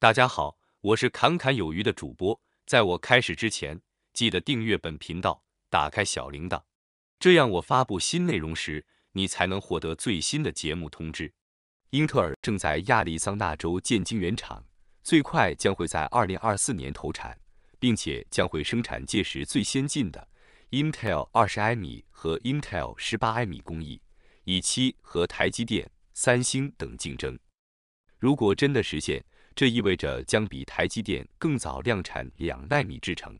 大家好，我是侃侃有余的主播。在我开始之前，记得订阅本频道，打开小铃铛，这样我发布新内容时，你才能获得最新的节目通知。英特尔正在亚利桑那州建晶圆厂，最快将会在二零二四年投产，并且将会生产届时最先进的 Intel 二十埃米和 Intel 十八埃米工艺，以期和台积电、三星等竞争。如果真的实现，这意味着将比台积电更早量产两纳米制程。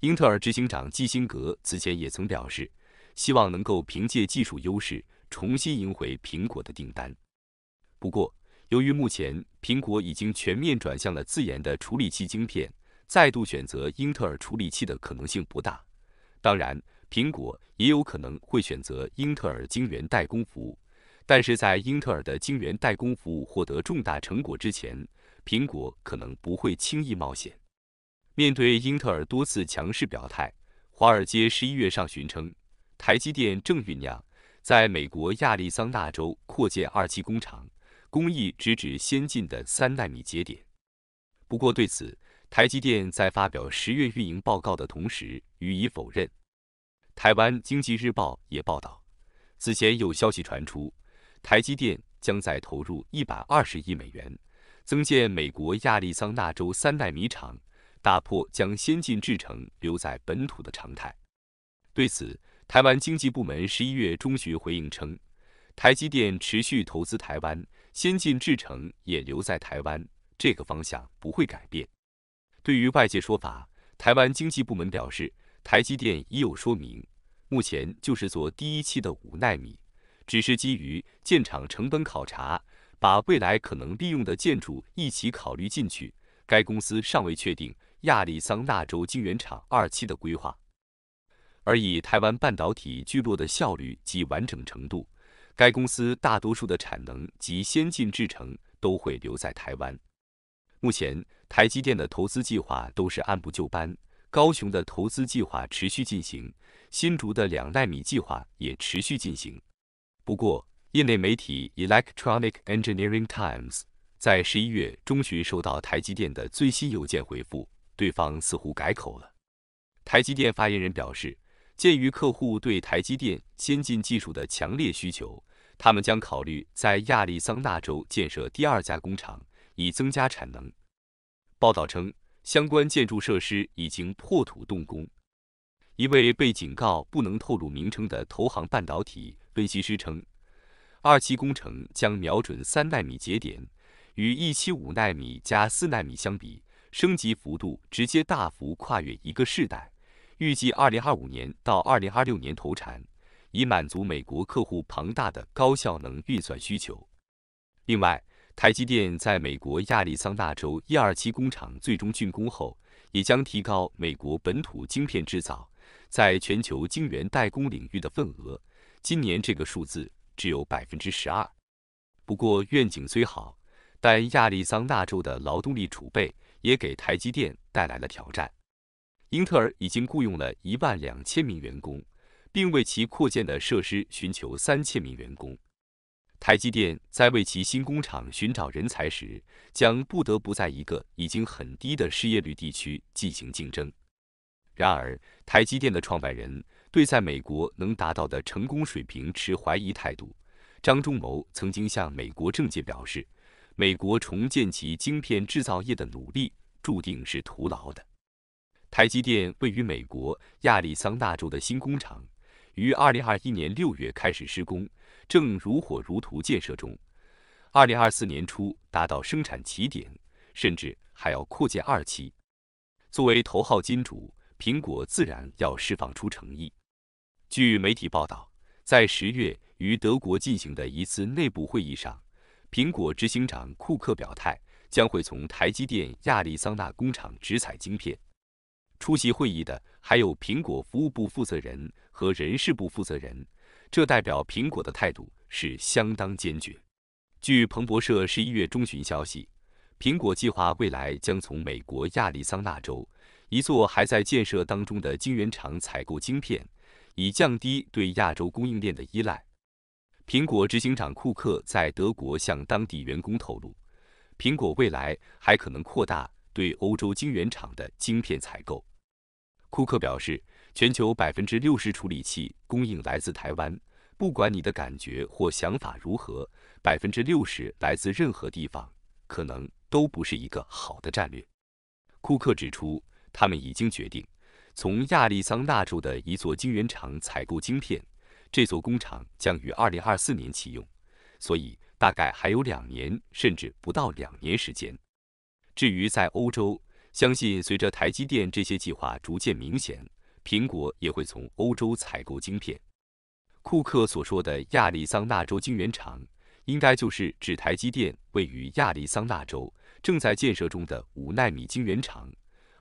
英特尔执行长基辛格此前也曾表示，希望能够凭借技术优势重新赢回苹果的订单。不过，由于目前苹果已经全面转向了自研的处理器晶片，再度选择英特尔处理器的可能性不大。当然，苹果也有可能会选择英特尔晶圆代工服务，但是在英特尔的晶圆代工服务获得重大成果之前。苹果可能不会轻易冒险。面对英特尔多次强势表态，华尔街十一月上旬称，台积电正酝酿在美国亚利桑那州扩建二期工厂，工艺直指先进的三纳米节点。不过，对此，台积电在发表十月运营报告的同时予以否认。台湾经济日报也报道，此前有消息传出，台积电将在投入一百二十亿美元。增建美国亚利桑那州三代米厂，打破将先进制程留在本土的常态。对此，台湾经济部门十一月中旬回应称，台积电持续投资台湾，先进制程也留在台湾，这个方向不会改变。对于外界说法，台湾经济部门表示，台积电已有说明，目前就是做第一期的五纳米，只是基于建厂成本考察。把未来可能利用的建筑一起考虑进去。该公司尚未确定亚利桑那州晶圆厂二期的规划。而以台湾半导体聚落的效率及完整程度，该公司大多数的产能及先进制程都会留在台湾。目前，台积电的投资计划都是按部就班，高雄的投资计划持续进行，新竹的两纳米计划也持续进行。不过，业内媒体 Electronic Engineering Times 在十一月中旬收到台积电的最新邮件回复，对方似乎改口了。台积电发言人表示，鉴于客户对台积电先进技术的强烈需求，他们将考虑在亚利桑那州建设第二家工厂，以增加产能。报道称，相关建筑设施已经破土动工。一位被警告不能透露名称的投行半导体分析师称。二期工程将瞄准三纳米节点，与一七五纳米加四纳米相比，升级幅度直接大幅跨越一个世代。预计二零二五年到二零二六年投产，以满足美国客户庞大的高效能运算需求。另外，台积电在美国亚利桑那州一二期工厂最终竣工后，也将提高美国本土晶片制造在全球晶圆代工领域的份额。今年这个数字。只有百分之十二。不过，愿景虽好，但亚利桑那州的劳动力储备也给台积电带来了挑战。英特尔已经雇佣了一万两千名员工，并为其扩建的设施寻求三千名员工。台积电在为其新工厂寻找人才时，将不得不在一个已经很低的失业率地区进行竞争。然而，台积电的创办人。对在美国能达到的成功水平持怀疑态度。张忠谋曾经向美国政界表示，美国重建其晶片制造业的努力注定是徒劳的。台积电位于美国亚利桑那州的新工厂于2021年6月开始施工，正如火如荼建设中。2024年初达到生产起点，甚至还要扩建二期。作为头号金主，苹果自然要释放出诚意。据媒体报道，在十月于德国进行的一次内部会议上，苹果执行长库克表态将会从台积电亚利桑那工厂直采晶片。出席会议的还有苹果服务部负责人和人事部负责人，这代表苹果的态度是相当坚决。据彭博社十一月中旬消息，苹果计划未来将从美国亚利桑那州一座还在建设当中的晶圆厂采购晶片。以降低对亚洲供应链的依赖。苹果执行长库克在德国向当地员工透露，苹果未来还可能扩大对欧洲晶圆厂的晶片采购。库克表示，全球百分之六十处理器供应来自台湾，不管你的感觉或想法如何，百分之六十来自任何地方可能都不是一个好的战略。库克指出，他们已经决定。从亚利桑那州的一座晶圆厂采购晶片，这座工厂将于二零二四年启用，所以大概还有两年，甚至不到两年时间。至于在欧洲，相信随着台积电这些计划逐渐明显，苹果也会从欧洲采购晶片。库克所说的亚利桑那州晶圆厂，应该就是指台积电位于亚利桑那州正在建设中的五纳米晶圆厂，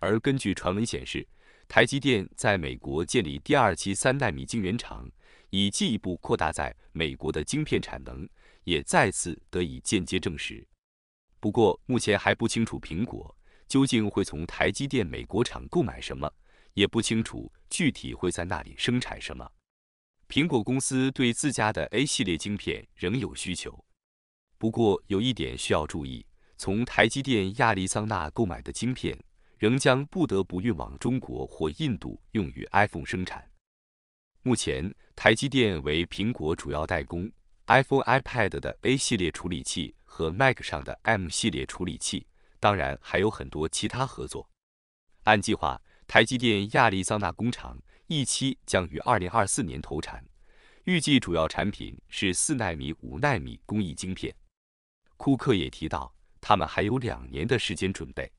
而根据传闻显示。台积电在美国建立第二期三纳米晶圆厂，以进一步扩大在美国的晶片产能，也再次得以间接证实。不过，目前还不清楚苹果究竟会从台积电美国厂购买什么，也不清楚具体会在那里生产什么。苹果公司对自家的 A 系列晶片仍有需求，不过有一点需要注意：从台积电亚利桑那购买的晶片。仍将不得不运往中国或印度用于 iPhone 生产。目前，台积电为苹果主要代工 iPhone、iPad 的 A 系列处理器和 Mac 上的 M 系列处理器，当然还有很多其他合作。按计划，台积电亚利桑那工厂一期将于2024年投产，预计主要产品是4纳米、5纳米工艺晶片。库克也提到，他们还有两年的时间准备。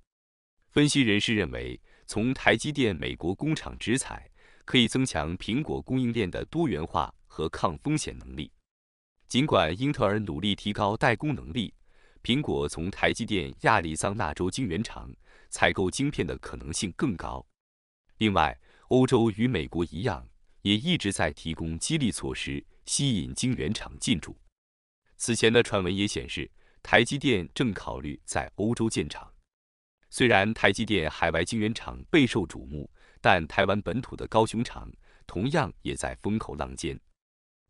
分析人士认为，从台积电美国工厂直采可以增强苹果供应链的多元化和抗风险能力。尽管英特尔努力提高代工能力，苹果从台积电亚利桑那州晶圆厂采购晶片的可能性更高。另外，欧洲与美国一样，也一直在提供激励措施吸引晶圆厂进驻。此前的传闻也显示，台积电正考虑在欧洲建厂。虽然台积电海外晶圆厂备受瞩目，但台湾本土的高雄厂同样也在风口浪尖。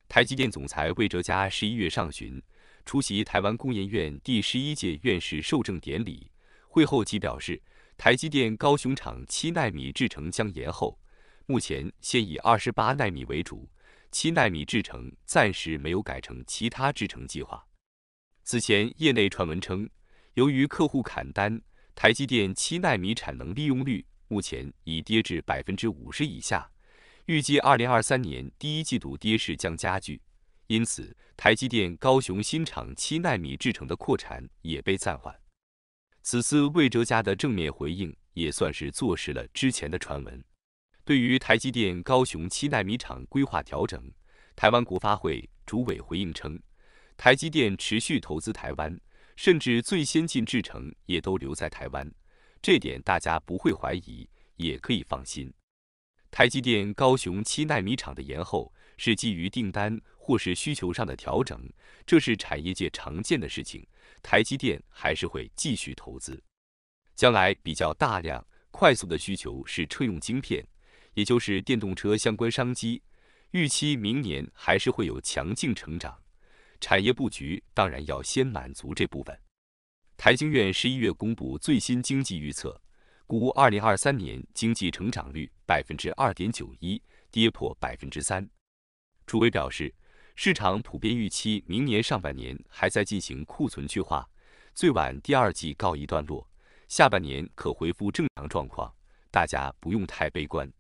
台积电总裁魏哲嘉十一月上旬出席台湾工研院第十一届院士授证典礼，会后即表示，台积电高雄厂七纳米制程将延后，目前先以二十八纳米为主，七纳米制程暂时没有改成其他制程计划。此前业内传闻称，由于客户砍单。台积电七纳米产能利用率目前已跌至百分之五十以下，预计二零二三年第一季度跌势将加剧，因此台积电高雄新厂七纳米制程的扩产也被暂缓。此次魏哲家的正面回应也算是坐实了之前的传闻。对于台积电高雄七纳米厂规划调整，台湾国发会主委回应称，台积电持续投资台湾。甚至最先进制程也都留在台湾，这点大家不会怀疑，也可以放心。台积电高雄七纳米厂的延后是基于订单或是需求上的调整，这是产业界常见的事情。台积电还是会继续投资，将来比较大量、快速的需求是车用晶片，也就是电动车相关商机，预期明年还是会有强劲成长。产业布局当然要先满足这部分。台经院十一月公布最新经济预测，估二零二三年经济成长率百分之二点九一，跌破百分之三。朱伟表示，市场普遍预期明年上半年还在进行库存去化，最晚第二季告一段落，下半年可回复正常状况，大家不用太悲观。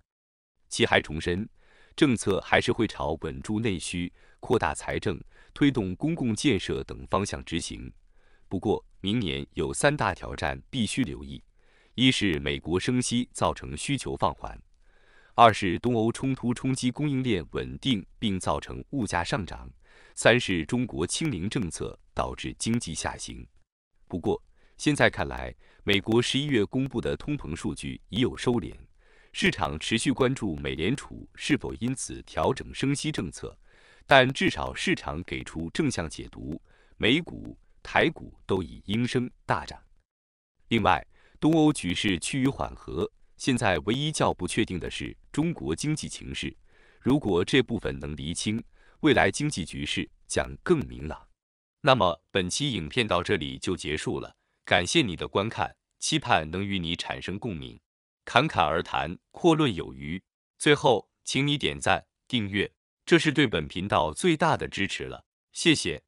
其还重申，政策还是会朝稳住内需、扩大财政。推动公共建设等方向执行。不过，明年有三大挑战必须留意：一是美国升息造成需求放缓；二是东欧冲突冲击供应链稳定并造成物价上涨；三是中国清零政策导致经济下行。不过，现在看来，美国十一月公布的通膨数据已有收敛，市场持续关注美联储是否因此调整升息政策。但至少市场给出正向解读，美股、台股都已应声大涨。另外，东欧局势趋于缓和，现在唯一较不确定的是中国经济形势。如果这部分能厘清，未来经济局势将更明朗。那么本期影片到这里就结束了，感谢你的观看，期盼能与你产生共鸣。侃侃而谈，阔论有余。最后，请你点赞、订阅。这是对本频道最大的支持了，谢谢。